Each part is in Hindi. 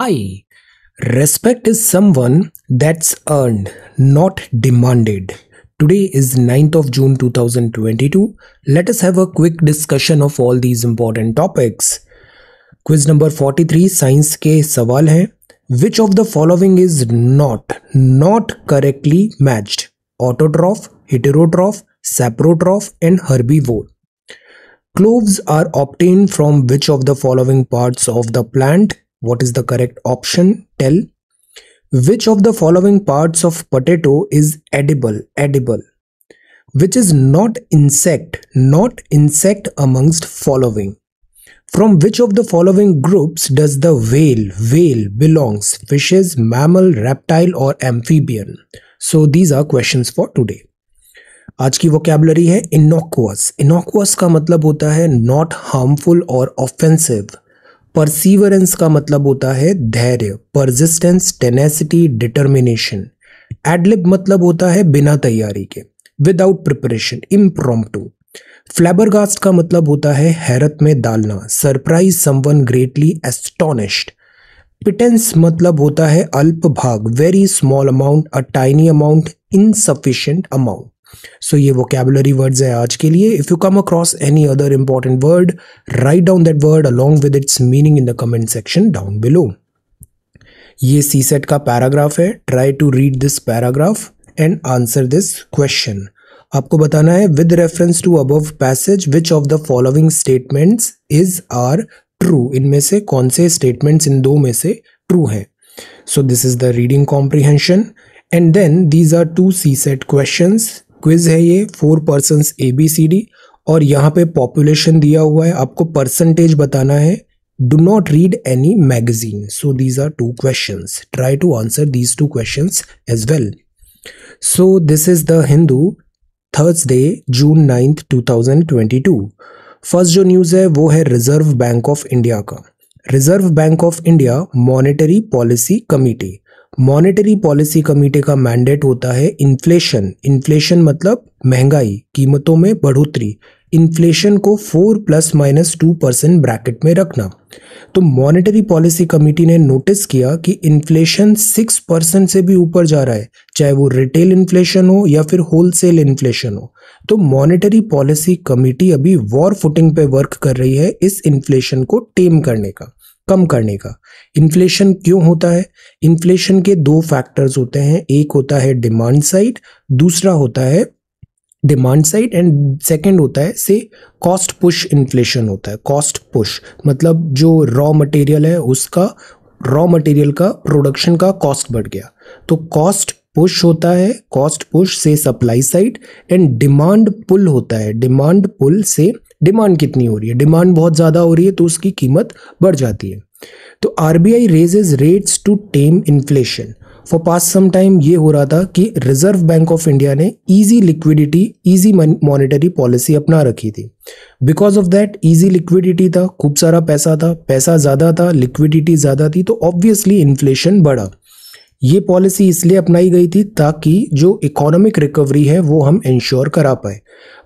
I. Respect is someone that's earned, not demanded. Today is 9th of June 2022. Let us have a quick discussion of all these important topics. Quiz number 43 Science ke sawal hai. Which of the following is not not correctly matched? Autotroph, heterotroph, saprotroph and herbivore. Cloves are obtained from which of the following parts of the plant? What is the correct option? Tell. Which of the following parts of potato is edible? Edible. Which is not insect? Not insect amongst following. From which of the following groups does the whale, whale belongs? Fishes, mammal, reptile or amphibian? So these are questions for today. आज की वोकेबलरी है इनोकुअस इनोकुअस का मतलब होता है नॉट हार्मफुल और ऑफेंसिव परसीवरेंस का मतलब होता है धैर्य परजिस्टेंस टेनेसिटी डिटर्मिनेशन एडलिब मतलब होता है बिना तैयारी के विदाउट प्रिपरेशन इम्प्रोम फ्लैबरगास्ट का मतलब होता है हैरत में डालना surprise someone greatly astonished pittance मतलब होता है अल्प भाग very small amount a tiny amount insufficient amount so so, ये वोकेबलरी वर्ड्स है आज के लिए if you come across any other important word write down that word along with its meaning in the comment section down below ये सी सेट का पैराग्राफ है try to read this paragraph and answer this question आपको बताना है with reference to above passage which of the following statements is are true इनमें से कौन से स्टेटमेंट्स इन दो में से ट्रू हैं so this is the reading comprehension and then these are two C set question quiz है ये four person A B C D और यहाँ पे पॉपुलेशन दिया हुआ है आपको परसेंटेज बताना है do not read any magazine so these are two questions try to answer these two questions as well so this is the hindu thursday june 9th 2022 first जो न्यूज़ है वो है रिजर्व बैंक ऑफ इंडिया का Reserve Bank of India monetary policy committee monetary policy committee का मैंडेट होता है इन्फ्लेशन इन्फ्लेशन मतलब महंगाई कीमतों में बढ़ोतरी इन्फ्लेशन को four plus minus two percent bracket में रखना तो मॉनेटरी पॉलिसी कमेटी ने नोटिस किया कि इन्फ्लेशन सिक्स परसेंट से भी ऊपर जा रहा है चाहे वो रिटेल इन्फ्लेशन हो या फिर होलसेल इन्फ्लेशन हो तो मॉनेटरी पॉलिसी कमेटी अभी वॉर फुटिंग पे वर्क कर रही है इस इन्फ्लेशन को टेम करने का कम करने का इन्फ्लेशन क्यों होता है इन्फ्लेशन के दो फैक्टर्स होते हैं एक होता है डिमांड साइड दूसरा होता है डिमांड साइड एंड सेकेंड होता है से कॉस्ट पुश इन्फ्लेशन होता है कॉस्ट पुश मतलब जो रॉ मटेरियल है उसका रॉ मटेरियल का प्रोडक्शन का कॉस्ट बढ़ गया तो कॉस्ट पुश होता है कॉस्ट पुश से supply side and demand pull होता है डिमांड पुल से डिमांड कितनी हो रही है डिमांड बहुत ज़्यादा हो रही है तो उसकी कीमत बढ़ जाती है तो R B I raises rates to tame inflation for past some time ये हो रहा था कि रिजर्व बैंक ऑफ इंडिया ने easy liquidity easy monetary policy अपना रखी थी because of that easy liquidity था खूब सारा पैसा था पैसा ज़्यादा था लिक्विडिटी ज़्यादा थी तो ऑब्वियसली इन्फ्लेशन बढ़ा ये पॉलिसी इसलिए अपनाई गई थी ताकि जो इकोनॉमिक रिकवरी है वो हम इंश्योर करा पाए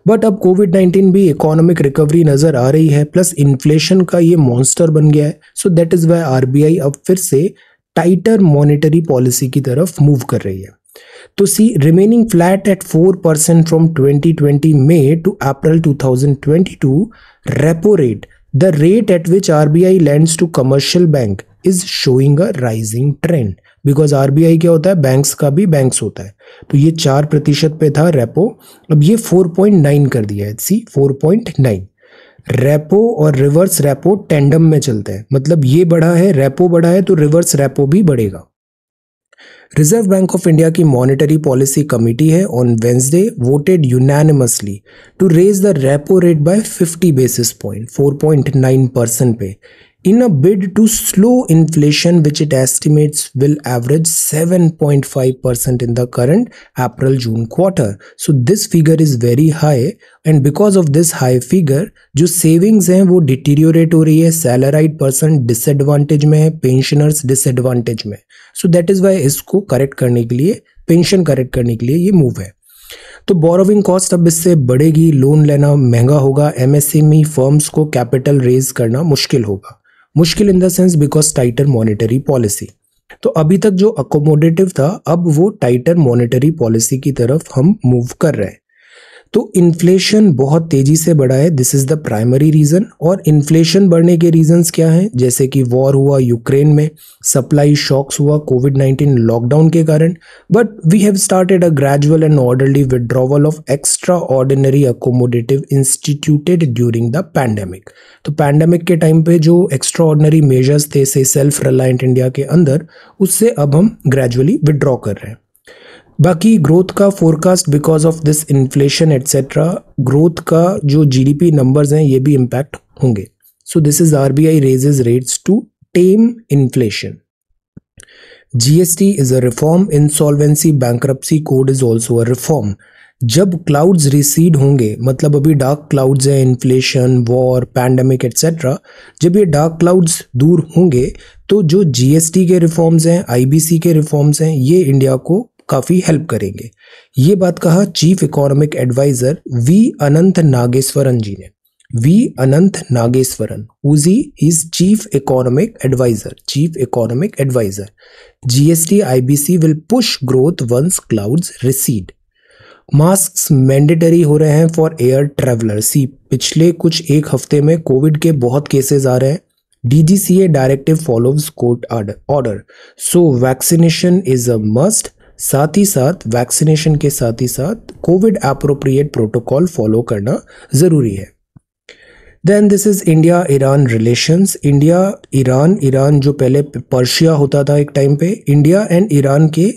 बट अब कोविड नाइन्टीन भी इकोनॉमिक रिकवरी नज़र आ रही है प्लस इन्फ्लेशन का ये मॉन्स्टर बन गया है so that is why R अब फिर से टाइटर मॉनिटरी पॉलिसी की तरफ मूव कर रही है तो see remaining flat at four percent from twenty May to April two thousand twenty two repo rate the rate at which R B I lend to commercial bank is showing a rising trend because R क्या होता है बैंक्स का भी बैंक्स होता है तो ये चार प्रतिशत पे था रेपो अब ये 4.9 कर दिया है सी 4.9 रेपो और रिवर्स रेपो टेंडम में चलते हैं मतलब ये बढ़ा है रेपो बढ़ा है तो रिवर्स रेपो भी बढ़ेगा रिजर्व बैंक ऑफ इंडिया की मॉनेटरी पॉलिसी कमेटी है on Wednesday voted unanimously to raise the repo rate by 50 basis point 4.9 percent पे in a bid to slow inflation which it estimates will average 7.5% in the current April June quarter. So this figure is very high and because of this high figure जो savings हैं वो deteriorate हो रही है salaried person disadvantage में है pensioners disadvantage में so that is why इसको correct करने के लिए pension correct करने के लिए ये move है तो बोरोविंग कॉस्ट अब इससे बढ़ेगी लोन लेना महंगा होगा एमएसएमई फर्म्स को कैपिटल रेज करना मुश्किल होगा मुश्किल in the sense because tighter monetary policy तो अभी तक जो अकोमोडेटिव था अब वो टाइटर मॉनेटरी पॉलिसी की तरफ हम मूव कर रहे हैं तो इन्फ्लेशन बहुत तेज़ी से बढ़ा है this is the primary reason और इन्फ्लेशन बढ़ने के रीज़न्स क्या हैं जैसे कि वॉर हुआ यूक्रेन में सप्लाई शॉक्स हुआ कोविड नाइन्टीन लॉकडाउन के कारण but we have started a gradual and orderly withdrawal of extraordinary accommodative instituted during the pandemic तो पैंडेमिक के टाइम पे जो एक्स्ट्रा ऑर्डनरी मेजर्स थे से सेल्फ रिलायंट इंडिया के अंदर उससे अब हम ग्रेजुअली विड्रॉ कर रहे हैं बाकी ग्रोथ का forecast because of this inflation etcetera growth का जो जी डी पी नंबर्स हैं ये भी इम्पैक्ट होंगे so this is R B I raises rates to tame inflation टी is a reform insolvency bankruptcy code is also a reform जब क्लाउड्स रिसीड होंगे मतलब अभी डार्क क्लाउड्स हैं इन्फ्लेशन वॉर पैंडमिक एट्सेट्रा जब ये डार्क क्लाउड्स दूर होंगे तो जो जीएसटी के रिफॉर्म्स हैं आईबीसी के रिफॉर्म्स हैं ये इंडिया को काफ़ी हेल्प करेंगे ये बात कहा chief economic adviser V Anant Nageswaran ji ने वी अनंत नागेश्वरन उजी is chief economic adviser chief economic adviser GST IBC will push growth once clouds recede mask mandatory हो रहे हैं फॉर एयर ट्रेवलर सी पिछले कुछ एक हफ्ते में कोविड के बहुत केसेस आ रहे हैं DGCA directive follows court order so vaccination is a must साथ ही साथ वैक्सीनेशन के साथ ही साथ कोविड अप्रोप्रिएट प्रोटोकॉल फॉलो करना ज़रूरी है then this is India Iran relations India Iran Iran जो पहले पर्शिया होता था एक टाइम पे इंडिया एंड ईरान के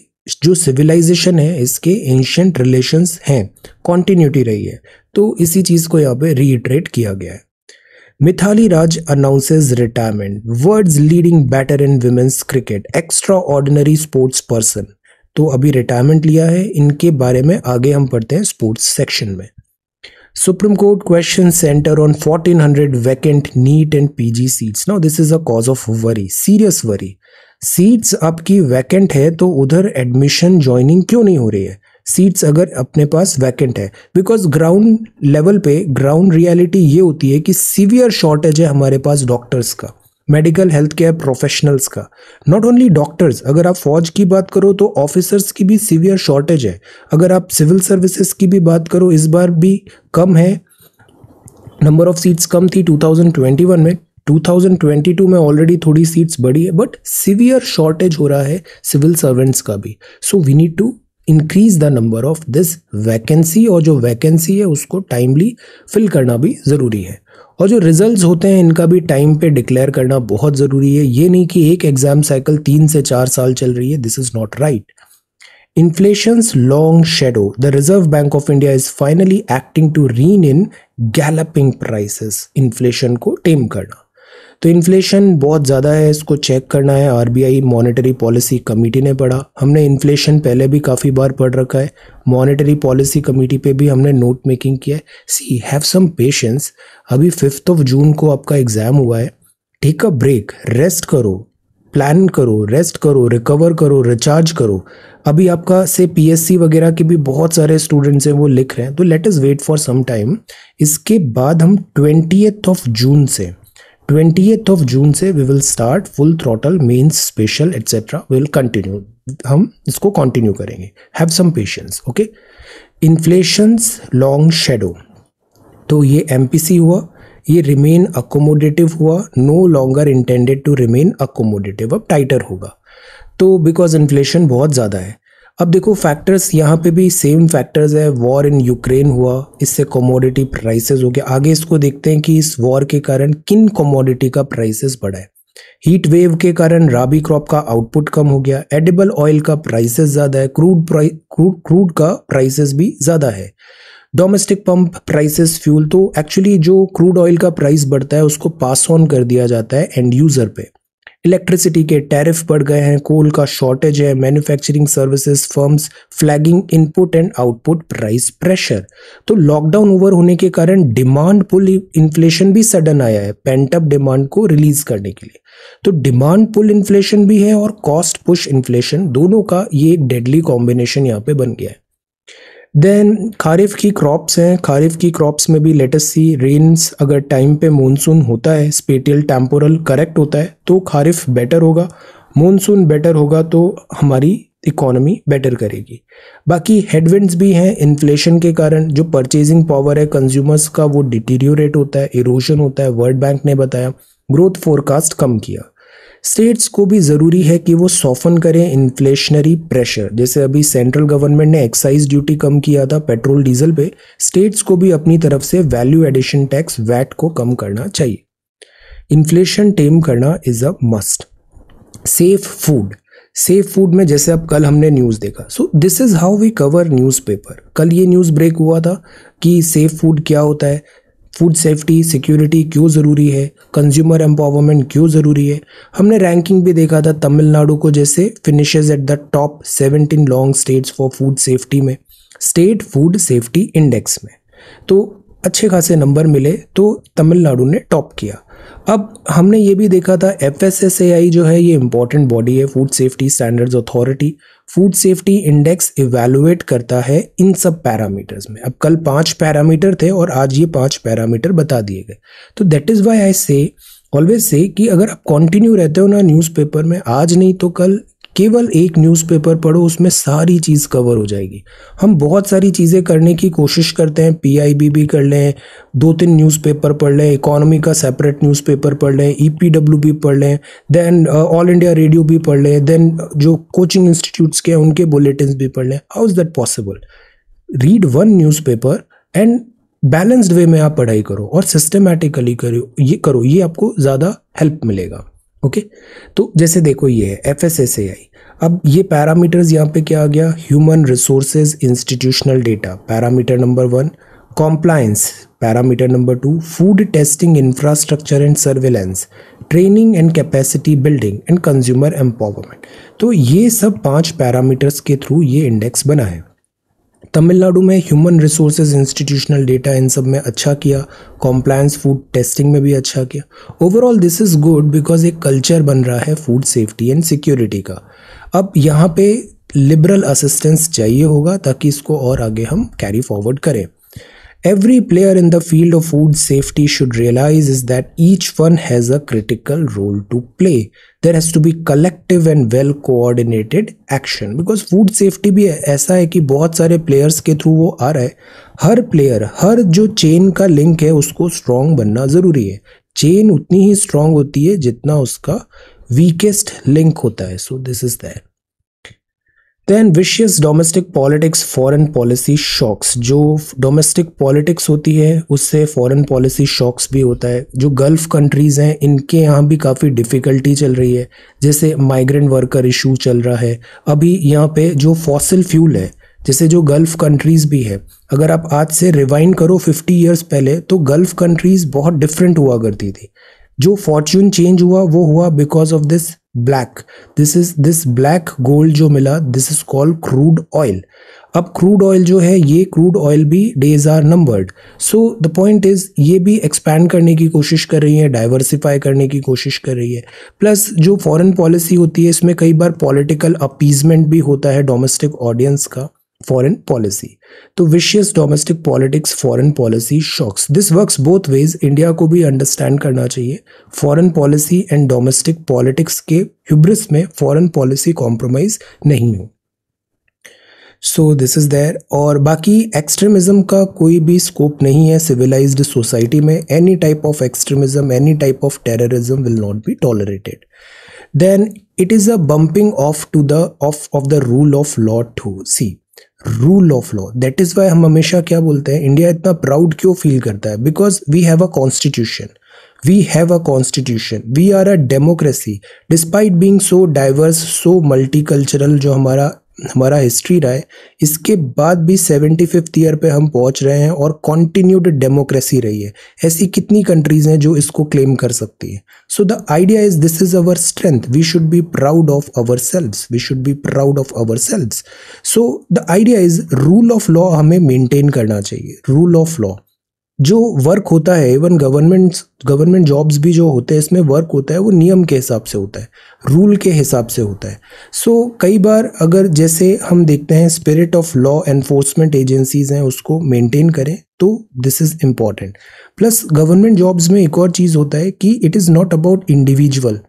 जो सिविलाइजेशन है इसके एंशंट रिलेशंस हैं कॉन्टीन्यूटी रही है तो इसी चीज़ को यहाँ पे रीइटरेट किया गया है Mithali Raj announces retirement world's leading batter in women's cricket extraordinary sports person तो अभी रिटायरमेंट लिया है इनके बारे में आगे हम पढ़ते हैं स्पोर्ट्स सेक्शन में Supreme Court question centre on 1400 vacant NEET and PG seats now this is a cause of worry serious worry seats आपकी वैकेंट है तो उधर एडमिशन ज्वाइनिंग क्यों नहीं हो रही है सीट्स अगर अपने पास वैकेंट है बिकॉज ग्राउंड लेवल पे ग्राउंड रियलिटी ये होती है कि सीवियर शॉर्टेज है हमारे पास डॉक्टर्स का मेडिकल हेल्थ केयर प्रोफेशनल्स का नॉट ओनली डॉक्टर्स अगर आप फौज की बात करो तो ऑफिसर्स की भी सीवियर शॉर्टेज है अगर आप सिविल सर्विसेज की भी बात करो इस बार भी कम है नंबर ऑफ सीट्स कम थी 2021 में 2022 में ऑलरेडी थोड़ी सीट्स बढ़ी है बट सीवियर शॉर्टेज हो रहा है सिविल सर्वेंट्स का भी so we need to increase the number of this vacancy और जो वैकेंसी है उसको टाइमली फिल करना भी ज़रूरी है और जो रिजल्ट्स होते हैं इनका भी टाइम पे डिक्लेयर करना बहुत ज़रूरी है ये नहीं कि एक एग्जाम साइकिल तीन से चार साल चल रही है this is not right inflation long shadow the Reserve Bank of India is finally acting to rein in galloping prices inflation को टेम करना तो इन्फ्लेशन बहुत ज़्यादा है इसको चेक करना है आरबीआई मॉनेटरी पॉलिसी कमेटी ने पढ़ा हमने इन्फ्लेशन पहले भी काफ़ी बार पढ़ रखा है मॉनेटरी पॉलिसी कमेटी पे भी हमने नोट मेकिंग किया है सी हैव सम पेशेंस अभी फिफ्थ ऑफ जून को आपका एग्ज़ाम हुआ है टेक अ ब्रेक रेस्ट करो प्लान करो रेस्ट करो रिकवर करो रिचार्ज करो अभी आपका से पीएससी वगैरह के भी बहुत सारे स्टूडेंट्स हैं वो लिख रहे हैं तो let us wait for some time इसके बाद हम ट्वेंटी ऑफ जून से ट्वेंटी ऑफ जून से we will start full throttle mains special etcetera will continue हम इसको कंटिन्यू करेंगे have some patience okay inflation's long shadow तो ये एम हुआ ये रिमेन अकोमोडेटिव हुआ no longer intended to remain accommodative अब टाइटर होगा तो बिकॉज इन्फ्लेशन बहुत ज़्यादा है अब देखो फैक्टर्स यहाँ पे भी सेम फैक्टर्स है वॉर इन यूक्रेन हुआ इससे कमोडिटी प्राइसेस हो गया आगे इसको देखते हैं कि इस वॉर के कारण किन कमोडिटी का प्राइसेस बढ़ा है हीट वेव के कारण राबी क्रॉप का आउटपुट कम हो गया एडिबल ऑयल का प्राइसेस ज़्यादा है क्रूड प्राइ क्रूड क्रूड का प्राइसेस भी ज़्यादा है डोमेस्टिक पंप प्राइसेस फ्यूल तो एक्चुअली जो क्रूड ऑयल का प्राइस बढ़ता है उसको पास ऑन कर दिया जाता है एंड यूज़र पे इलेक्ट्रिसिटी के टैरिफ बढ़ गए हैं कोल का शॉर्टेज है manufacturing services firms flagging input and output price pressure तो लॉकडाउन ओवर होने के कारण डिमांड पुल इन्फ्लेशन भी सडन आया है पेंटअप डिमांड को रिलीज करने के लिए तो डिमांड पुल इन्फ्लेशन भी है और कॉस्ट पुश इन्फ्लेशन दोनों का ये एक डेडली कॉम्बिनेशन यहाँ पे बन गया है देन खारिफ की क्रॉप्स हैं खारिफ की क्रॉप्स में भी लेटेस्ट सी रेन्स अगर टाइम पे मानसून होता है स्पेटियल टेम्पोरल करेक्ट होता है तो खारिफ बेटर होगा मानसून बेटर होगा तो हमारी इकोनॉमी बेटर करेगी बाकी हेडविंड्स भी हैं इन्फ्लेशन के कारण जो परचेजिंग पावर है कंज्यूमर्स का वो डिटीरियोरेट होता है इरोशन होता है वर्ल्ड बैंक ने बताया ग्रोथ फोरकास्ट कम किया स्टेट्स को भी ज़रूरी है कि वो सॉफन करें इन्फ्लेशनरी प्रेशर जैसे अभी सेंट्रल गवर्नमेंट ने एक्साइज ड्यूटी कम किया था पेट्रोल डीजल पे स्टेट्स को भी अपनी तरफ से वैल्यू एडिशन टैक्स वैट को कम करना चाहिए इन्फ्लेशन टेम करना is a must safe food safe food में जैसे अब कल हमने न्यूज़ देखा so this is how we cover newspaper कल ये न्यूज़ ब्रेक हुआ था कि सेफ फूड क्या होता है फूड सेफ्टी सिक्योरिटी क्यों ज़रूरी है कंज्यूमर एम्पावरमेंट क्यों ज़रूरी है हमने रैंकिंग भी देखा था तमिलनाडु को जैसे finishes at the top seventeen long states for food safety में स्टेट फूड सेफ्टी इंडेक्स में तो अच्छे खासे नंबर मिले तो तमिलनाडु ने टॉप किया अब हमने ये भी देखा था एफ जो है ये इम्पॉर्टेंट बॉडी है food safety standards authority food safety index evaluate करता है इन सब पैरामीटर्स में अब कल पांच पैरामीटर थे और आज ये पांच पैरामीटर बता दिए गए तो दैट इज़ वाई आई से ऑलवेज से कि अगर आप कंटिन्यू रहते हो ना न्यूज़पेपर में आज नहीं तो कल केवल एक न्यूज़पेपर पढ़ो उसमें सारी चीज़ कवर हो जाएगी हम बहुत सारी चीज़ें करने की कोशिश करते हैं पीआईबी भी कर लें दो तीन न्यूज़पेपर पढ़ लें इकोनॉमी का सेपरेट न्यूज़पेपर पढ़ लें ईपीडब्ल्यू e भी पढ़ लें देन ऑल इंडिया रेडियो भी पढ़ लें देन uh, जो कोचिंग इंस्टीट्यूट्स के हैं उनके बुलेटिन भी पढ़ लें how is that possible read one newspaper and balanced way में आप पढ़ाई करो और सिस्टमेटिकली करो ये करो ये आपको ज़्यादा हेल्प मिलेगा ओके तो जैसे देखो ये है F S S A I अब ये पैरामीटर्स यहाँ पे क्या आ गया human resources institutional data parameter number one compliance parameter number two food testing infrastructure and surveillance training and capacity building and consumer empowerment तो ये सब पांच पैरामीटर्स के थ्रू ये इंडेक्स बना है तमिलनाडु में ह्यूमन रिसोर्सेज इंस्टीट्यूशनल डेटा इन सब में अच्छा किया कॉम्प्लायंस फूड टेस्टिंग में भी अच्छा किया overall this is good because एक कल्चर बन रहा है फूड सेफ्टी एंड सिक्योरिटी का अब यहाँ पे लिबरल असिस्टेंस चाहिए होगा ताकि इसको और आगे हम कैरी फॉरवर्ड करें Every player in the field of food safety should realize is that each one has a critical role to play. There has to be collective and well coordinated action because food safety bhi aisa hai ki bahut sare players ke through wo aa raha hai har player har jo chain ka link hai usko strong banna zaruri hai chain utni hi strong hoti hai jitna uska weakest link hota hai so this is that then vicious domestic politics foreign policy shocks जो डोमेस्टिक पॉलिटिक्स होती है उससे फॉरेन पॉलिसी शॉक्स भी होता है जो गल्फ कंट्रीज़ हैं इनके यहाँ भी काफ़ी डिफ़िकल्टी चल रही है जैसे माइग्रेंट वर्कर इशू चल रहा है अभी यहाँ पे जो फॉसिल फ्यूल है जैसे जो गल्फ कंट्रीज़ भी है अगर आप आज से रिवाइन करो 50 ईयर्स पहले तो गल्फ कंट्रीज़ बहुत डिफरेंट हुआ करती थी जो फॉर्च्यून चेंज हुआ वो हुआ because of this black this is this black gold जो मिला this is called crude oil अब क्रूड ऑयल जो है ये क्रूड ऑयल भी days are numbered so the point is ये भी एक्सपैंड करने की कोशिश कर रही है डाइवर्सिफाई करने की कोशिश कर रही है प्लस जो फॉरेन पॉलिसी होती है इसमें कई बार पॉलिटिकल अपीजमेंट भी होता है डोमेस्टिक ऑडियंस का foreign policy. So vicious domestic politics, foreign policy shocks. This works both ways. India ko bhi understand karna chahiye foreign policy and domestic politics ke hubris mein foreign policy compromise nahi ho so this is there और बाकी एक्सट्रीमिज़म का कोई भी स्कोप नहीं है सिविलाइज्ड सोसाइटी में any type of extremism any type of terrorism will not be tolerated then it is a bumping of to the of of the rule of law to see rule of law that is why हम हमेशा क्या बोलते हैं इंडिया इतना प्राउड क्यों फील करता है because we have a constitution we have a constitution we are a democracy despite being so diverse so multicultural जो हमारा हमारा हिस्ट्री रहा है इसके बाद भी सेवेंटी फिफ्थ ईयर पे हम पहुंच रहे हैं और कॉन्टिन्यूड डेमोक्रेसी रही है ऐसी कितनी कंट्रीज हैं जो इसको क्लेम कर सकती हैं so the idea is this is our strength we should be proud of ourselves we should be proud of ourselves so the idea is rule of law हमें मेंटेन करना चाहिए रूल ऑफ लॉ जो वर्क होता है इवन गवर्नमेंट गवर्नमेंट जॉब्स भी जो होते हैं इसमें वर्क होता है वो नियम के हिसाब से होता है रूल के हिसाब से होता है सो so, कई बार अगर जैसे हम देखते हैं spirit of law enforcement agencies हैं उसको मेंटेन करें तो this is important plus government jobs में एक और चीज़ होता है कि it is not about individual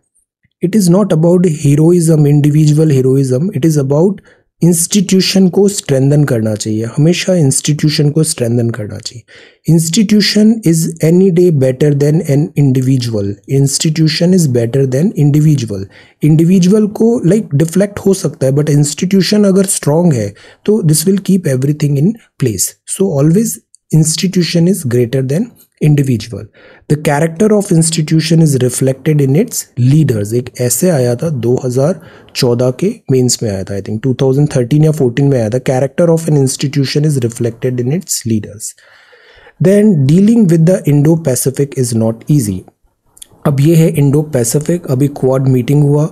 it is not about heroism individual heroism it is about institution को स्ट्रेंदन करना चाहिए हमेशा इंस्टीट्यूशन को स्ट्रेंदन करना चाहिए institution is any day better than an individual institution is better than individual individual को लाइक like, डिफ्लेक्ट हो सकता है बट इंस्टीट्यूशन अगर स्ट्रांग है तो this will keep everything in place so always institution is greater than individual the character of institution is reflected in its leaders एक ऐसे आया था 2014 के मेंस में आया था आई थिंक 2013 या 14 में आया था character of an institution is reflected in its leaders then dealing with the Indo Pacific is not easy अब ये है इंडो पैसिफिक अभी क्वाड मीटिंग हुआ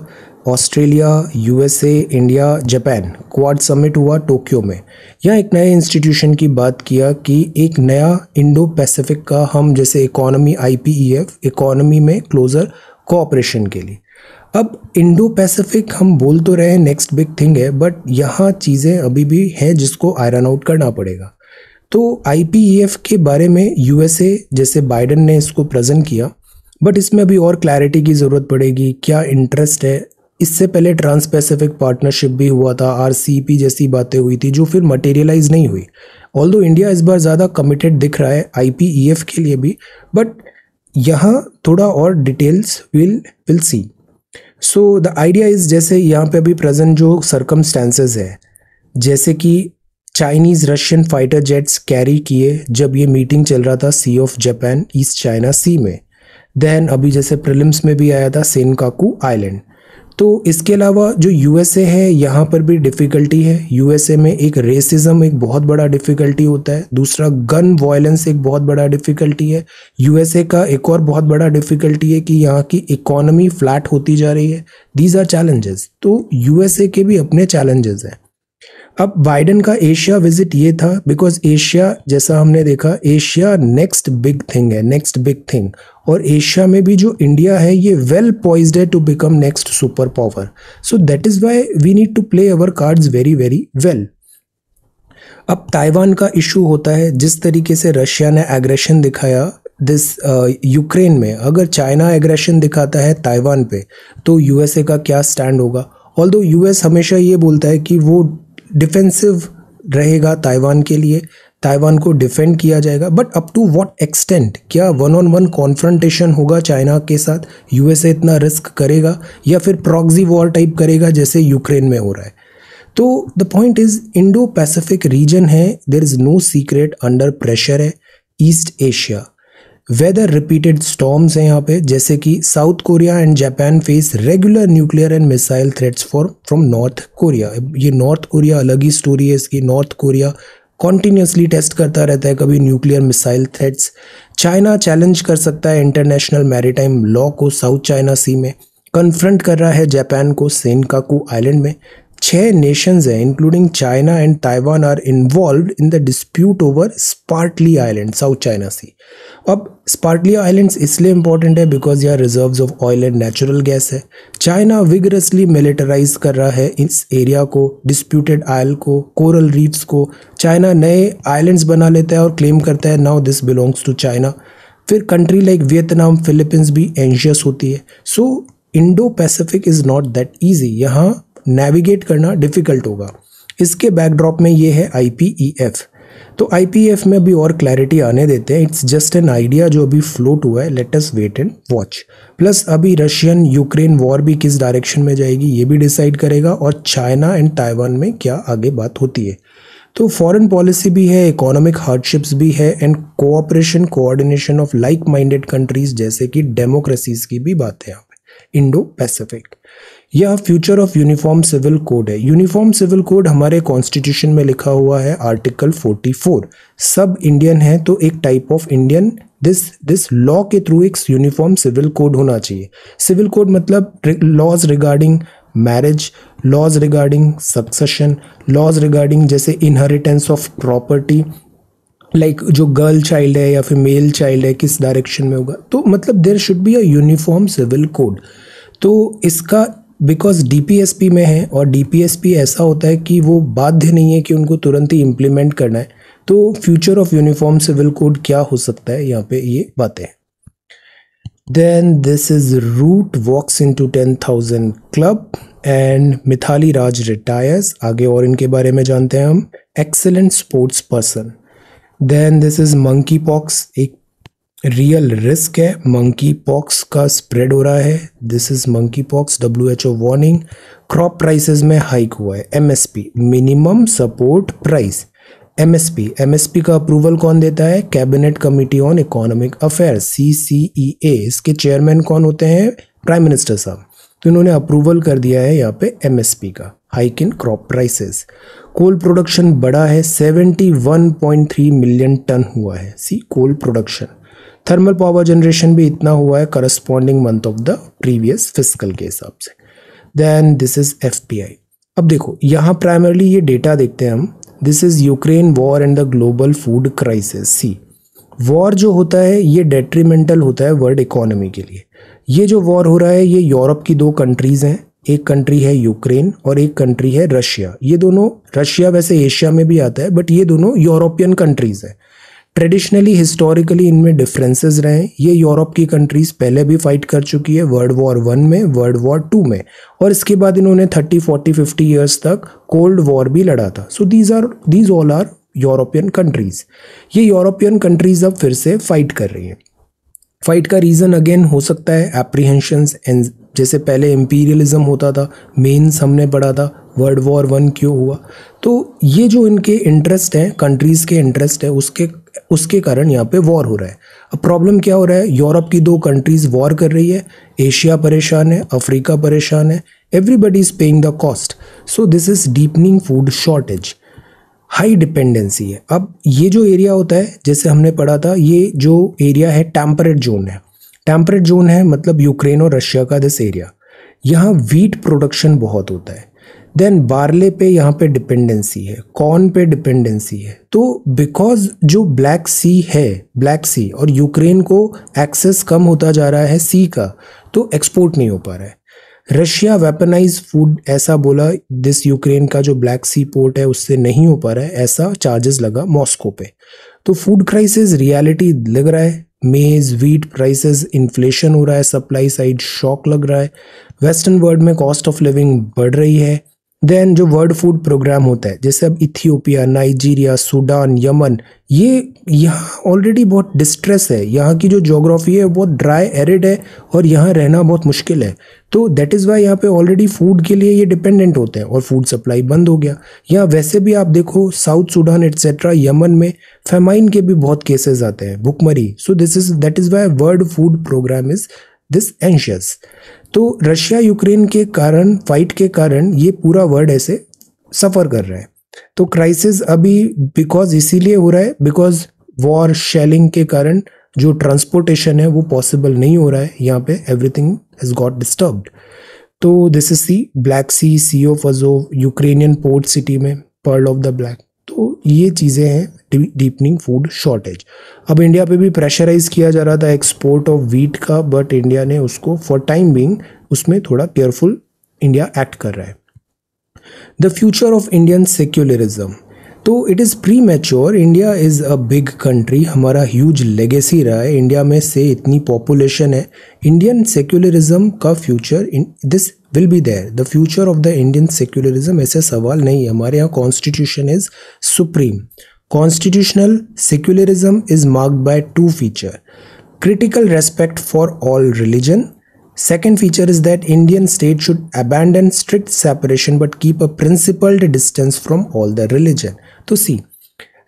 Australia USA India Japan Quad summit हुआ टोक्यो में यहाँ एक नए इंस्टीट्यूशन की बात किया कि एक नया इंडो पैसिफिक का हम जैसे इकोनॉमी आईपीईएफ इकोनॉमी में क्लोजर कोऑपरेशन के लिए अब इंडो पैसिफिक हम बोल तो रहे हैं नेक्स्ट बिग थिंग है बट यहाँ चीज़ें अभी भी हैं जिसको आयरन आउट करना पड़ेगा तो आई के बारे में यू जैसे बाइडन ने इसको प्रजेंट किया बट इसमें अभी और क्लैरिटी की ज़रूरत पड़ेगी क्या इंटरेस्ट है इससे पहले ट्रांस पैसिफिक पार्टनरशिप भी हुआ था आर जैसी बातें हुई थी जो फिर मटेरियलाइज नहीं हुई ऑल इंडिया इस बार ज़्यादा कमिटेड दिख रहा है आई e के लिए भी बट यहाँ थोड़ा और details will will see so the idea is जैसे यहाँ पे अभी प्रेजेंट जो सरकमस्टेंसेज है जैसे कि Chinese Russian fighter jets carry किए जब ये मीटिंग चल रहा था Sea of Japan East China Sea में देन अभी जैसे प्रिलिम्स में भी आया था सेनकाकू आइलैंड तो इसके अलावा जो यूएसए है यहाँ पर भी डिफ़िकल्टी है यूएसए में एक रेसिज्म एक बहुत बड़ा डिफ़िकल्टी होता है दूसरा गन वायलेंस एक बहुत बड़ा डिफ़िकल्टी है यूएसए का एक और बहुत बड़ा डिफ़िकल्टी है कि यहाँ की इकोनॉमी फ्लैट होती जा रही है दीज आर चैलेंजेस तो यूएसए के भी अपने चैलेंजेस हैं अब बाइडन का एशिया विजिट ये था बिकॉज एशिया जैसा हमने देखा एशिया नेक्स्ट बिग थिंग है नेक्स्ट बिग थिंग और एशिया में भी जो इंडिया है ये वेल पॉइज्ड है to become next super power so that is why we need to play our cards very very well अब ताइवान का इशू होता है जिस तरीके से रशिया ने एग्रेशन दिखाया दिस यूक्रेन uh, में अगर चाइना एग्रेशन दिखाता है ताइवान पे तो यूएसए का क्या स्टैंड होगा ऑल दो यूएस हमेशा ये बोलता है कि वो डिफेंसिव रहेगा ताइवान के लिए ताइवान को डिफेंड किया जाएगा but up to what extent क्या वन ऑन वन कॉन्फ्रंटेशन होगा चाइना के साथ यूएसए इतना रिस्क करेगा या फिर प्रॉक्सी वॉर टाइप करेगा जैसे यूक्रेन में हो रहा है तो the point is Indo Pacific region है there is no secret under pressure है East Asia weather repeated storms हैं यहाँ पे जैसे कि South Korea and Japan face regular nuclear and missile threats for from North Korea ये नॉर्थ कोरिया अलग ही स्टोरी है इसकी नॉर्थ कोरिया कॉन्टीन्यूसली टेस्ट करता रहता है कभी nuclear missile threats China challenge कर सकता है इंटरनेशनल मैरीटाइम लॉ को साउथ चाइना सी में कन्फ्रंट कर रहा है जापान को सेनकाकू आइलैंड में छः नेशंस हैं including China and Taiwan are involve in the dispute over Spratly island South China Sea अब स्पार्टली आइलैंड्स इसलिए इंपॉर्टेंट है बिकॉज यहाँ reserves of oil and natural gas है चाइना विगरसली मिलिटराइज कर रहा है इस एरिया को डिस्प्यूटेड आयल को कोरल रीफ्स को चाइना नए आइलैंड्स बना लेता है और क्लेम करता है now this belongs to China फिर कंट्री लाइक वियतनाम फिलीपींस भी एंशियस होती है so Indo Pacific is not that easy यहाँ नेविगेट करना डिफ़िकल्ट होगा इसके बैकड्रॉप में ये है आई e तो आई e में भी और क्लैरिटी आने देते हैं इट्स जस्ट एन आइडिया जो अभी फ्लोट हुआ है let us wait and watch plus अभी रशियन यूक्रेन वॉर भी किस डायरेक्शन में जाएगी ये भी डिसाइड करेगा और चाइना एंड ताइवान में क्या आगे बात होती है तो फॉरेन पॉलिसी भी है इकोनॉमिक हार्डशिप्स भी है and cooperation coordination of like minded countries जैसे कि डेमोक्रेसीज की भी बात है यहाँ पे इंडो पैसिफिक यह future of uniform civil code है यूनिफॉर्म सिविल कोड हमारे कॉन्स्टिट्यूशन में लिखा हुआ है आर्टिकल 44 सब इंडियन है तो एक type of Indian this this law के थ्रू एक यूनिफॉर्म सिविल कोड होना चाहिए सिविल कोड मतलब laws regarding marriage laws regarding succession laws regarding जैसे inheritance of property like like, जो गर्ल चाइल्ड है या फिर मेल चाइल्ड है किस डायरेक्शन में होगा तो मतलब there should be a uniform civil code तो इसका बिकॉज डी में है और डी ऐसा होता है कि वो बाध्य नहीं है कि उनको तुरंत ही इम्प्लीमेंट करना है तो future of uniform civil code क्या हो सकता है यहाँ पे ये बातें then this is Root walks into ten thousand club and Mithali Raj retires आगे और इनके बारे में जानते हैं हम excellent sports person then this is monkeypox एक रियल रिस्क है मंकी पॉक्स का स्प्रेड हो रहा है this is monkeypox W H O warning crop prices में हाइक हुआ है MSP minimum support price MSP MSP का अप्रूवल कौन देता है cabinet committee on economic affair C C E A इसके चेयरमैन कौन होते हैं प्राइम मिनिस्टर साहब तो इन्होंने अप्रूवल कर दिया है यहाँ पे एमएसपी का hike in crop prices coal production बढ़ा है 71.3 मिलियन टन हुआ है see coal production thermal power generation भी इतना हुआ है corresponding month of the previous physical के हिसाब से देन दिस इज एफ अब देखो यहाँ प्राइमरली ये डेटा देखते हैं हम this is Ukraine war and the global food crisis see war जो होता है ये डेट्रीमेंटल होता है वर्ल्ड इकोनॉमी के लिए ये जो वॉर हो रहा है ये यूरोप की दो कंट्रीज़ हैं एक कंट्री है यूक्रेन और एक कंट्री है रशिया ये दोनों रशिया वैसे एशिया में भी आता है बट ये दोनों यूरोपियन कंट्रीज़ हैं ट्रेडिशनली हिस्टोरिकली इनमें डिफरेंसेस रहे हैं ये यूरोप की कंट्रीज पहले भी फाइट कर चुकी है वर्ल्ड वॉर वन में वर्ल्ड वॉर टू में और इसके बाद इन्होंने थर्टी फोर्टी फिफ्टी ईयर्स तक कोल्ड वॉर भी लड़ा था so these are these all are European countries ये यूरोपियन कंट्रीज अब फिर से फाइट कर रही हैं फाइट का रीज़न अगेन हो सकता है एप्रीहेंशंस एंड जैसे पहले एम्पीरियलिज्म होता था मेन्स हमने पढ़ा था वर्ल्ड वॉर वन क्यों हुआ तो ये जो इनके इंटरेस्ट हैं कंट्रीज़ के इंटरेस्ट है उसके उसके कारण यहाँ पे वॉर हो रहा है अब प्रॉब्लम क्या हो रहा है यूरोप की दो कंट्रीज़ वॉर कर रही है एशिया परेशान है अफ्रीका परेशान है everybody is paying the cost so this is deepening food shortage high dependency है अब ये जो एरिया होता है जैसे हमने पढ़ा था ये जो एरिया है टेम्परेट जोन है टेम्परेट जोन है मतलब यूक्रेन और रशिया का दिस एरिया यहाँ वीट प्रोडक्शन बहुत होता है देन बार्ले पे यहाँ पे डिपेंडेंसी है कॉर्न पे डिपेंडेंसी है तो बिकॉज जो ब्लैक सी है ब्लैक सी और यूक्रेन को एक्सेस कम होता जा रहा है सी का तो एक्सपोर्ट नहीं हो पा रहा है रशिया वेपनाइज फूड ऐसा बोला दिस यूक्रेन का जो ब्लैक सी पोर्ट है उससे नहीं हो पा रहा है ऐसा चार्जेस लगा मॉस्को पे तो फूड क्राइसिस रियलिटी लग रहा है मेज व्हीट प्राइसेस इन्फ्लेशन हो रहा है सप्लाई साइड शॉक लग रहा है वेस्टर्न वर्ल्ड में कॉस्ट ऑफ लिविंग बढ़ रही है देन जो वर्ल्ड फूड प्रोग्राम होता है जैसे अब इथियोपिया नाइजीरिया सूडान यमन ये यहाँ ऑलरेडी बहुत डिस्ट्रेस है यहाँ की जो जोग्राफी है बहुत ड्राई एरिड है और यहाँ रहना बहुत मुश्किल है तो दैट इज़ वाई यहाँ पे ऑलरेडी फूड के लिए ये डिपेंडेंट होते हैं और फूड सप्लाई बंद हो गया यहाँ वैसे भी आप देखो साउथ सूडान एट्सेट्रा यमन में फेमाइन के भी बहुत केसेस आते हैं भुखमरी so this is that is why world food programme is this anxious तो रशिया यूक्रेन के कारण फाइट के कारण ये पूरा वर्ल्ड ऐसे सफ़र कर रहा है तो क्राइसिस अभी बिकॉज इसीलिए हो रहा है बिकॉज वॉर शेलिंग के कारण जो ट्रांसपोर्टेशन है वो पॉसिबल नहीं हो रहा है यहाँ पे एवरीथिंग हैज गॉट डिस्टर्ब्ड तो this is see black sea sea of Azov Ukrainian port city में पर्ल ऑफ द ब्लैक तो ये चीज़ें हैं डीपनिंग फूड शॉर्टेज अब इंडिया पे भी प्रेशराइज किया जा रहा था एक्सपोर्ट ऑफ वीट का बट इंडिया ने उसको फॉर टाइम बिंग उसमें थोड़ा केयरफुल इंडिया एक्ट कर रहा है the future of Indian secularism तो it is premature India is a big country हमारा ह्यूज लेगेसी रहा है इंडिया में से इतनी पॉपुलेशन है इंडियन सेक्युलरिज्म का future in this will be there the future of the Indian secularism ऐसे सवाल नहीं है हमारे यहाँ constitution is supreme constitutional secularism is marked by two feature critical respect for all religion second feature is that Indian state should abandon strict separation but keep a principled distance from all the religion तो सी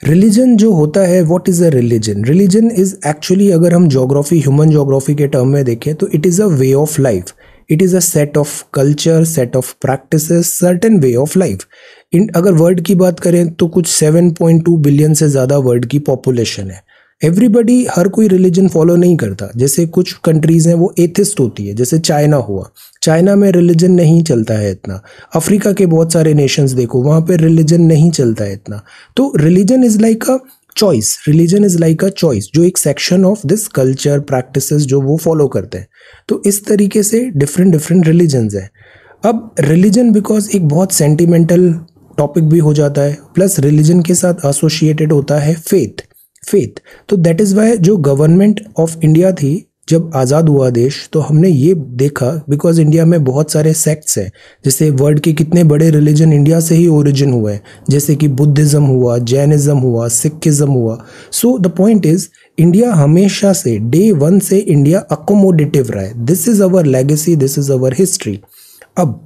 रिलीजन जो होता है what is a religion religion is actually अगर हम जोग्राफी ह्यूमन जोग्राफी के टर्म में देखें तो it is a way of life it is a set of culture set of practice certain way of life in अगर वर्ल्ड की बात करें तो कुछ 7.2 बिलियन से ज़्यादा वर्ल्ड की पॉपुलेशन है एवरीबडी हर कोई रिलीजन फॉलो नहीं करता जैसे कुछ कंट्रीज़ हैं वो एथिस्ट होती है जैसे चाइना हुआ चाइना में रिलीजन नहीं चलता है इतना अफ्रीका के बहुत सारे नेशंस देखो वहाँ पे रिलीजन नहीं चलता है इतना तो religion is like a choice religion is like a choice जो एक section of this culture practice जो वो फॉलो करते हैं तो इस तरीके से डिफरेंट डिफरेंट रिलीजन्स हैं अब रिलीजन बिकॉज एक बहुत सेंटिमेंटल टॉपिक भी हो जाता है प्लस रिलीजन के साथ एसोशिएटेड होता है फेथ फेथ तो दैट इज़ वाई जो गवर्नमेंट ऑफ इंडिया थी जब आज़ाद हुआ देश तो हमने ये देखा बिकॉज इंडिया में बहुत सारे सेक्ट्स हैं जैसे वर्ल्ड के कितने बड़े रिलीजन इंडिया से ही ओरिजिन हुए हैं जैसे कि बुद्धिज़्म हुआ जैनिज़्म हुआ सिखिज़्म हुआ so the point is India हमेशा से डे वन से इंडिया अकोमोडेटिव रहा है this is our legacy this is our history अब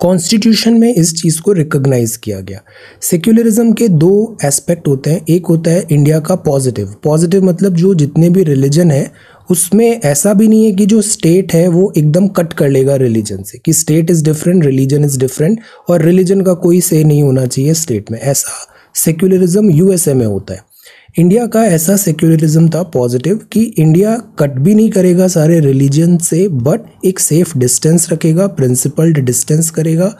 कॉन्स्टिट्यूशन में इस चीज़ को रिकॉग्नाइज किया गया सेक्युलरिज्म के दो एस्पेक्ट होते हैं एक होता है इंडिया का पॉजिटिव पॉजिटिव मतलब जो जितने भी रिलीजन है उसमें ऐसा भी नहीं है कि जो स्टेट है वो एकदम कट कर लेगा रिलीजन से कि state is different religion is different और रिलीजन का कोई से नहीं होना चाहिए स्टेट में ऐसा सेक्युलरिज्म यूएसए में होता है इंडिया का ऐसा सेक्युलरिज्म था पॉजिटिव कि इंडिया कट भी नहीं करेगा सारे रिलीजन से बट एक सेफ डिस्टेंस रखेगा प्रिंसिपल्ड डिस्टेंस करेगा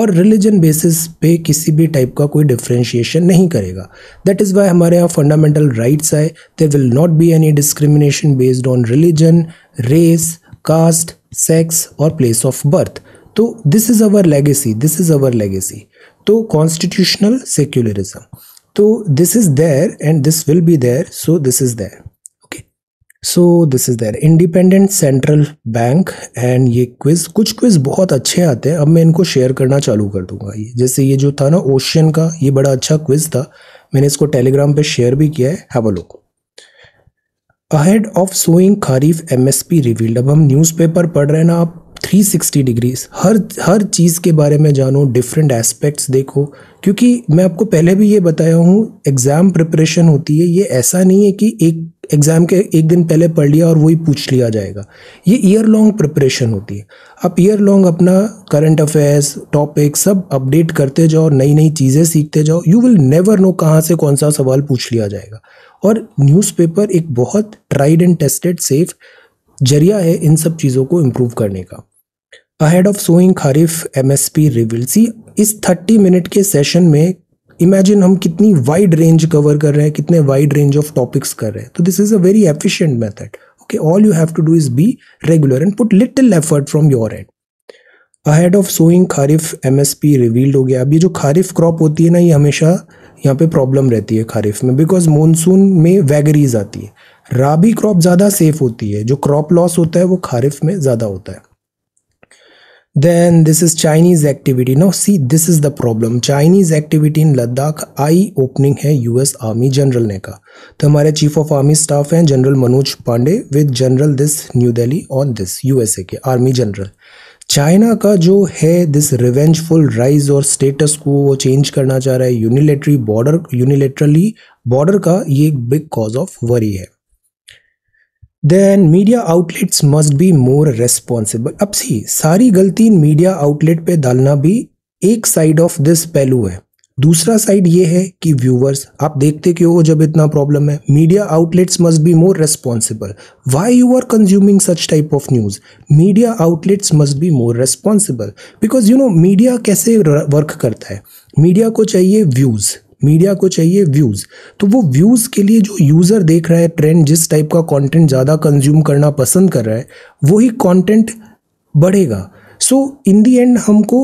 और रिलीजन बेसिस पे किसी भी टाइप का कोई डिफ्रेंशिएशन नहीं करेगा दैट इज़ वाई हमारे यहाँ फंडामेंटल राइट्स आए they will not be any discrimination based on religion race caste sex और प्लेस ऑफ बर्थ तो this is our legacy this is our legacy तो कॉन्स्टिट्यूशनल सेक्युलरिज्म तो this is there and this will be there so this is there okay so this is there independent central bank and ये क्विज कुछ क्विज़ बहुत अच्छे आते हैं अब मैं इनको शेयर करना चालू कर दूंगा ये जैसे ये जो था ना ओशियन का ये बड़ा अच्छा क्विज था मैंने इसको टेलीग्राम पे शेयर भी किया है have a look ahead of sowing kharif MSP revealed अब हम न्यूज़पेपर पढ़ रहे हैं ना आप 360 डिग्रीज हर हर चीज़ के बारे में जानो डिफरेंट एस्पेक्ट्स देखो क्योंकि मैं आपको पहले भी ये बताया हूँ एग्ज़ाम प्रिपरेशन होती है ये ऐसा नहीं है कि एक एग्ज़ाम के एक दिन पहले पढ़ लिया और वही पूछ लिया जाएगा ये ईयर लॉन्ग प्रिपरेशन होती है आप ईयर लॉन्ग अपना करंट अफेयर्स टॉपिक सब अपडेट करते जाओ नई नई चीज़ें सीखते जाओ यू विल नेवर नो कहाँ से कौन सा सवाल पूछ लिया जाएगा और न्यूज़पेपर एक बहुत ट्राइड एंड टेस्टेड सेफ़ जरिया है इन सब चीज़ों को इम्प्रूव करने का sowing kharif M S P reveal. See इस थर्टी मिनट के सेशन में इमेजिन हम कितनी वाइड रेंज कवर कर रहे हैं कितने वाइड रेंज ऑफ टॉपिक्स कर रहे हैं तो this is a very efficient method okay all you have to do is be regular and put little effort from your end ahead of sowing kharif P revealed हो गया अब ये जो खारिफ क्रॉप होती है ना ये हमेशा यहाँ पे प्रॉब्लम रहती है खारिफ में बिकॉज मानसून में वैगरीज आती है राबी क्रॉप ज़्यादा सेफ होती है जो क्रॉप लॉस होता है वो खारिफ में ज़्यादा होता है Then this is Chinese activity. Now see this is the problem. Chinese activity in Ladakh eye opening है यूएस आर्मी जनरल ने कहा तो हमारे चीफ ऑफ आर्मी स्टाफ हैं general Manoj Pandey with general this new Delhi on this USA के आर्मी जनरल चाइना का जो है दिस रिवेंजफुल राइज और स्टेटस को वो चेंज करना चाह रहा है यूनिलेटरी बॉर्डर यूनिलेटरली बॉर्डर का ये एक बिग कॉज ऑफ वरी है then media outlets must be more responsible अब सी सारी गलती मीडिया आउटलेट पे डालना भी एक साइड ऑफ दिस पहलू है दूसरा साइड ये है कि व्यूवर्स आप देखते क्यों हो जब इतना प्रॉब्लम है media outlets must be more responsible why you are consuming such type of news media outlets must be more responsible because you know media कैसे वर्क करता है मीडिया को चाहिए व्यूज़ मीडिया को चाहिए व्यूज़ तो वो व्यूज़ के लिए जो यूज़र देख रहा है ट्रेंड जिस टाइप का कंटेंट ज़्यादा कंज्यूम करना पसंद कर रहा है वही कंटेंट बढ़ेगा सो इन दी एंड हमको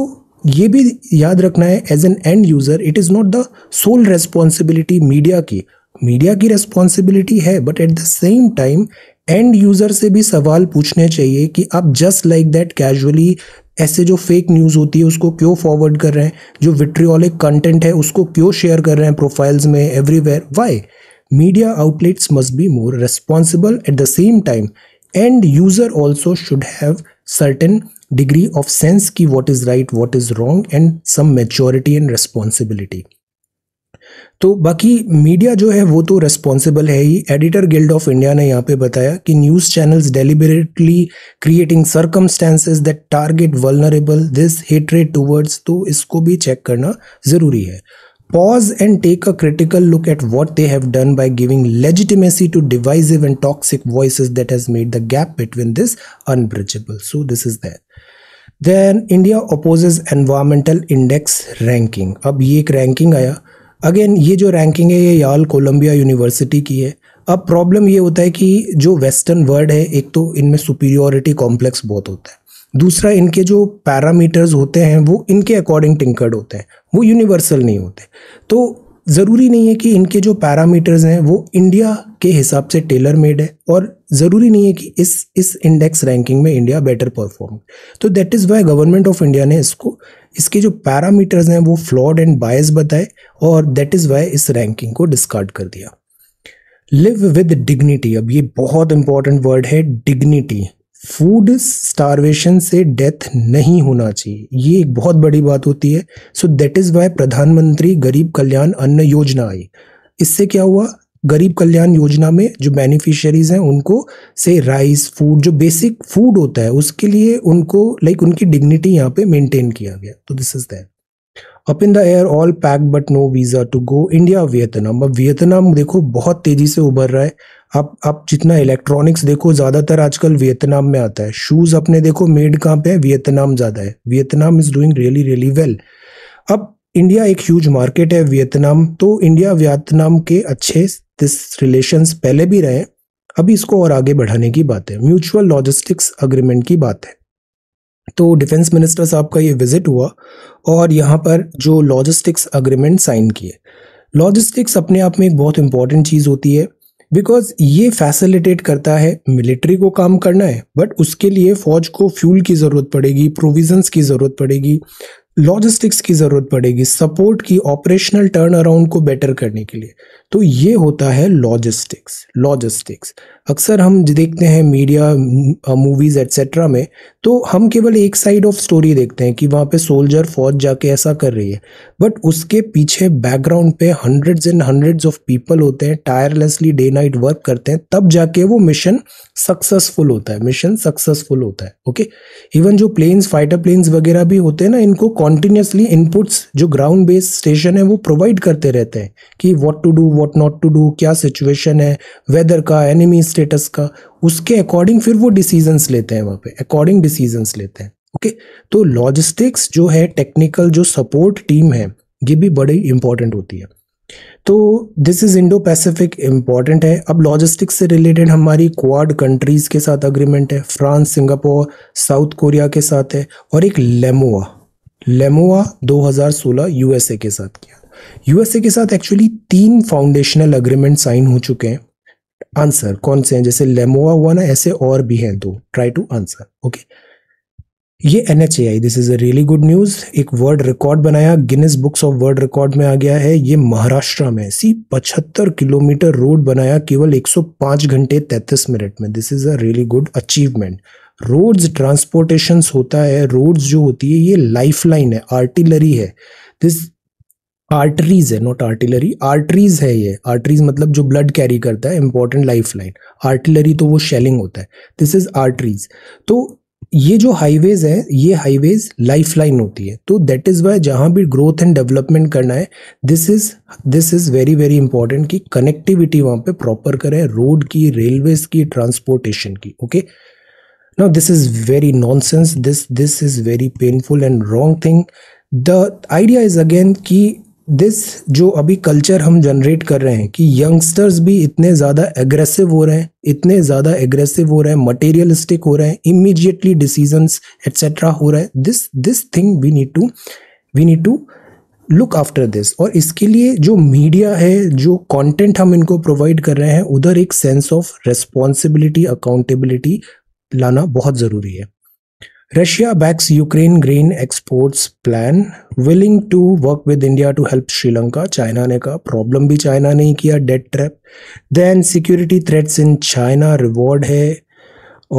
ये भी याद रखना है as an end user it is not the sole responsibility media की मीडिया की रेस्पॉन्सिबिलिटी है but at the same time end user से भी सवाल पूछने चाहिए कि आप जस्ट लाइक दैट कैजुअली ऐसे जो फेक न्यूज़ होती है उसको क्यों फॉरवर्ड कर रहे हैं जो विट्रियोलिक कंटेंट है उसको क्यों शेयर कर रहे हैं प्रोफाइल्स में everywhere why media outlets must be more responsible at the same time end user also should have certain degree of sense की what is right what is wrong and some maturity and responsibility तो बाकी मीडिया जो है वो तो रेस्पॉन्सिबल है ही एडिटर गिल्ड ऑफ इंडिया ने यहाँ पे बताया कि news channels deliberately creating circumstances that target vulnerable this hatred towards तो इसको भी चेक करना जरूरी है pause and take a critical look at what they have done by giving legitimacy to divisive and toxic voice that has made the gap between this unbridgeable so this is that then India opposes environmental index ranking अब ये एक रैंकिंग आया अगेन ये जो रैंकिंग है ये याल कोलंबिया यूनिवर्सिटी की है अब प्रॉब्लम ये होता है कि जो वेस्टर्न वर्ल्ड है एक तो इनमें सुपीरियोरिटी कॉम्प्लेक्स बहुत होता है दूसरा इनके जो पैरामीटर्स होते हैं वो इनके अकॉर्डिंग टिंकर्ड होते हैं वो यूनिवर्सल नहीं होते तो ज़रूरी नहीं है कि इनके जो पैरामीटर्स हैं वो इंडिया के हिसाब से टेलर मेड है और ज़रूरी नहीं है कि इस इस इंडेक्स रैंकिंग में इंडिया बेटर परफॉर्म तो that is why government of India ने इसको इसके जो पैरामीटर्स हैं वो फ्लॉड एंड बायस बताए और दैट इज़ वाई इस रैंकिंग को डिस्कार्ड कर दिया लिव विद डिग्निटी अब ये बहुत इंपॉर्टेंट वर्ड है डिग्निटी फूड स्टारवेशन से डेथ नहीं होना चाहिए ये एक बहुत बड़ी बात होती है सो दैट इज़ वाई प्रधानमंत्री गरीब कल्याण अन्न योजना आई इससे क्या हुआ गरीब कल्याण योजना में जो बेनिफिशरीज हैं उनको से राइस फूड जो बेसिक फूड होता है उसके लिए उनको लाइक उनकी डिग्निटी यहाँ पे मेंटेन किया गया तो this is that up in the air all pack but no visa to go India Vietnam अब वियतनाम देखो बहुत तेज़ी से उभर रहा है आप आप जितना इलेक्ट्रॉनिक्स देखो ज़्यादातर आजकल वियतनाम में आता है शूज़ अपने देखो मेड कहाँ पे है वियतनाम ज़्यादा है Vietnam is doing really really well अब इंडिया एक ह्यूज मार्केट है वियतनाम तो इंडिया वियतनाम के अच्छे दिस रिलेशन पहले भी रहे अभी इसको और आगे बढ़ाने की बात है म्यूचुअल लॉजिस्टिक्स अग्रीमेंट की बात है तो डिफेंस मिनिस्टर साहब का ये विजिट हुआ और यहाँ पर जो लॉजिस्टिक्स अग्रीमेंट साइन किए लॉजिस्टिक्स अपने आप में एक बहुत इंपॉर्टेंट चीज़ होती है बिकॉज ये फैसिलिटेट करता है मिलिट्री को काम करना है बट उसके लिए फ़ौज को फ्यूल की ज़रूरत पड़ेगी प्रोविजंस की ज़रूरत पड़ेगी लॉजिस्टिक्स की ज़रूरत पड़ेगी सपोर्ट की ऑपरेशनल टर्न अराउंड को बेटर करने के लिए तो ये होता है लॉजिस्टिक्स लॉजिस्टिक्स अक्सर हम देखते हैं मीडिया मूवीज़ एट्सेट्रा में तो हम केवल एक साइड ऑफ स्टोरी देखते हैं कि वहाँ पे सोल्जर फौज जाके ऐसा कर रही है बट उसके पीछे बैकग्राउंड पे hundreds and hundreds of people होते हैं टायरलेसली डे नाइट वर्क करते हैं तब जाके वो मिशन सक्सेसफुल होता है मिशन सक्सेसफुल होता है ओके इवन जो प्लेन्स फाइटर प्लेन्स वगैरह भी होते हैं ना इनको कॉन्टिन्यूसली इनपुट्स जो ग्राउंड बेस्ड स्टेशन है वो प्रोवाइड करते रहते हैं कि what to do what not to do क्या सिचुएशन है वेदर का एनिमी स्टेटस का उसके अकॉर्डिंग फिर वो डिसीजंस लेते हैं वहाँ पे अकॉर्डिंग डिसीजंस लेते हैं ओके तो लॉजिस्टिक्स जो है टेक्निकल जो सपोर्ट टीम है ये भी बड़ी इंपॉर्टेंट होती है तो this is Indo Pacific important है अब लॉजिस्टिक्स से रिलेटेड हमारी क्वाड कंट्रीज़ के साथ अग्रीमेंट है फ्रांस सिंगापुर साउथ कोरिया के साथ है और एक लेमोआ लेमोआ 2016 यूएसए के साथ किया यूएसए के साथ एक्चुअली तीन फाउंडेशनल अग्रीमेंट साइन हो चुके हैं आंसर कौन से हैं जैसे लेमोवा ना ऐसे और भी हैं दो ट्राई टू आंसर ओके ये N H A I this is a really good news एक वर्ल्ड रिकॉर्ड बनाया Guinness books of world record में आ गया है ये महाराष्ट्र में सी पचहत्तर किलोमीटर रोड बनाया केवल 105 घंटे 33 मिनट में this is a really good achievement roads transportation होता है रोड्स जो होती है ये लाइफ लाइन है आर्टिलरी है दिस आर्टरीज है नॉट आर्टिलरी आर्टरीज है ये आर्टरीज मतलब जो ब्लड कैरी करता है इंपॉर्टेंट लाइफ लाइन आर्टिलरी तो वो शेलिंग होता है दिस इज आर्टरीज तो ये जो हाईवेज है ये हाईवेज लाइफ लाइन होती है तो दैट इज़ वाई जहाँ भी ग्रोथ एंड डेवलपमेंट करना है this is this is very very important कि कनेक्टिविटी वहाँ पे प्रॉपर करें रोड की रेलवेज की ट्रांसपोर्टेशन की okay now this is very nonsense this this is very painful and wrong thing the idea is again की दिस जो अभी कल्चर हम जनरेट कर रहे हैं कि यंगस्टर्स भी इतने ज़्यादा एग्रेसिव हो रहे हैं इतने ज़्यादा एग्रेसिव हो रहे हैं मटेरियलिस्टिक हो रहे हैं इमिजिएटली डिसीजंस एट्सेट्रा हो रहे हैं this this thing we need to we need to look after this और इसके लिए जो मीडिया है जो कॉन्टेंट हम इनको प्रोवाइड कर रहे हैं उधर एक सेंस ऑफ रेस्पॉन्सिबिलिटी अकाउंटेबिलिटी लाना बहुत ज़रूरी है Russia backs Ukraine grain exports plan willing to work with India to help Sri Lanka China ने कहा प्रॉब्लम भी चाइना ने किया debt trap then security threats in China reward है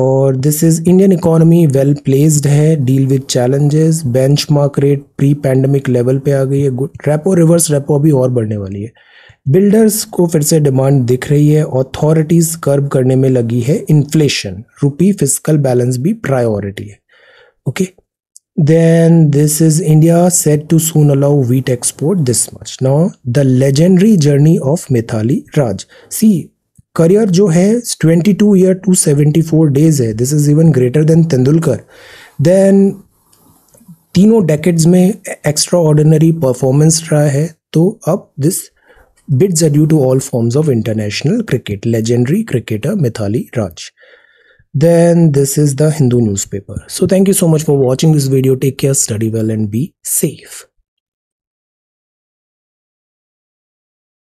और this is Indian economy well placed है deal with challenges benchmark rate pre pandemic level पे आ गई है गुड रेपो रिवर्स रेपो अभी और बढ़ने वाली है बिल्डर्स को फिर से डिमांड दिख रही है अथॉरिटीज़ कर्ब करने में लगी है इन्फ्लेशन रुपी फिजिकल बैलेंस भी प्रायोरिटी है okay then this is india said to soon allow wheat export this much now the legendary journey of mithali raj see career जो है 22 ईयर 274 डेज है this is even greater than Tendulkar then तीनों डेकेड्स में एक्स्ट्रा ऑर्डिनरी परफॉर्मेंस रहा है तो अब this bids adieu to all forms of international cricket legendary cricketer Mithali Raj then this is the Hindu newspaper. So thank you so much for watching this video. Take care, study well and be safe.